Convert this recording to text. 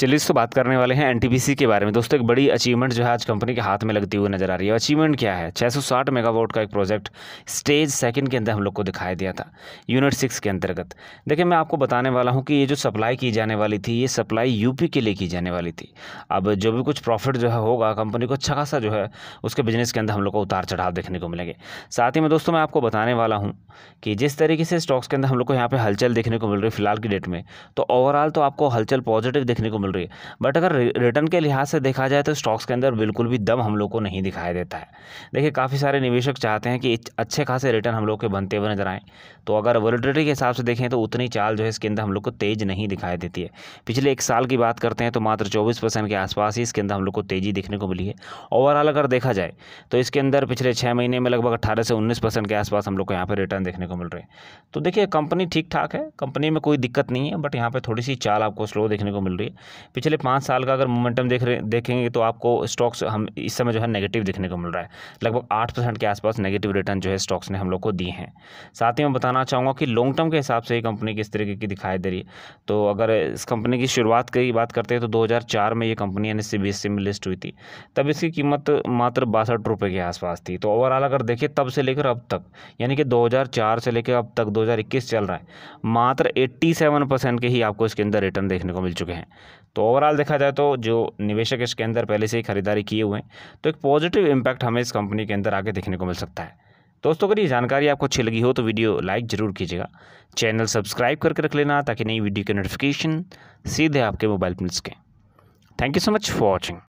चलिए दोस्तों बात करने वाले हैं एनटीपीसी के बारे में दोस्तों एक बड़ी अचीवमेंट जो है आज कंपनी के हाथ में लगती हुई नजर आ रही है अचीवमेंट क्या है 660 मेगावाट का एक प्रोजेक्ट स्टेज सेकंड के अंदर हम लोग को दिखाया दिया था यूनिट सिक्स के अंतर्गत देखिए मैं आपको बताने वाला हूँ कि ये जो सप्लाई की जाने वाली थी ये सप्लाई यूपी के लिए की जाने वाली थी अब जो भी कुछ प्रॉफिट जो है होगा कंपनी को अच्छा खासा जो है उसके बिजनेस के अंदर हम लोग को उतार चढ़ाव देखने को मिलेंगे साथ ही में दोस्तों मैं आपको बताने वाला हूँ कि जिस तरीके से स्टॉक्स के अंदर हम लोग को यहाँ पर हलचल देखने को मिल रही है फिलहाल की डेट में तो ओवरऑल तो आपको हलचल पॉजिटिव देखने को मिल रही है बट अगर रिटर्न के लिहाज से देखा जाए तो स्टॉक्स के अंदर बिल्कुल भी दम हम लोग को नहीं दिखाई देता है देखिए काफ़ी सारे निवेशक चाहते हैं कि अच्छे खासे रिटर्न हम लोग के बनते हुए नजर आएँ तो अगर वोलेटिलिटी के हिसाब से देखें तो उतनी चाल जो है इसके अंदर हम लोग को तेज़ नहीं दिखाई देती है पिछले एक साल की बात करते हैं तो मात्र चौबीस परसेंट के आसपास ही इसके अंदर हम लोग को तेज़ी देखने को मिली है ओवरऑल अगर देखा जाए तो इसके अंदर पिछले छः महीने में लगभग अट्ठारह से उन्नीस परसेंट के आसपास हम लोग को यहाँ पर रिटर्न देखने को मिल रहे हैं तो देखिए कंपनी ठीक ठाक है कंपनी में कोई दिक्कत नहीं है बट यहाँ पर थोड़ी सी चाल आपको स्लो देखने को मिल रही है पिछले पाँच साल का अगर मोमेंटम देख देखेंगे तो आपको स्टॉक्स हम इस समय जो है नेगेटिव देखने को मिल रहा है लगभग आठ परसेंट के आसपास नेगेटिव रिटर्न जो है स्टॉक्स ने हम लोग को दिए हैं साथ ही मैं बताना चाहूँगा कि लॉन्ग टर्म के हिसाब से ये कंपनी किस तरीके की दिखाई दे रही है तो अगर इस कंपनी की शुरुआत की बात करते हैं तो दो में ये कंपनी यानी सी e में लिस्ट हुई थी तब इसकी कीमत मात्र बासठ रुपये के आसपास थी तो ओवरऑल अगर देखिए तब से लेकर अब तक यानी कि 2004 से लेकर अब तक 2021 चल रहा है मात्र 87 परसेंट के ही आपको इसके अंदर रिटर्न देखने को मिल चुके हैं तो ओवरऑल देखा जाए तो जो निवेशक इसके अंदर पहले से ही खरीदारी किए हुए हैं तो एक पॉजिटिव इम्पैक्ट हमें इस कंपनी के अंदर आगे देखने को मिल सकता है दोस्तों अगर ये जानकारी आपको अच्छी लगी हो तो वीडियो लाइक ज़रूर कीजिएगा चैनल सब्सक्राइब करके रख लेना ताकि नई वीडियो के नोटिफिकेशन सीधे आपके मोबाइल पर मिल सकें thank you so much for watching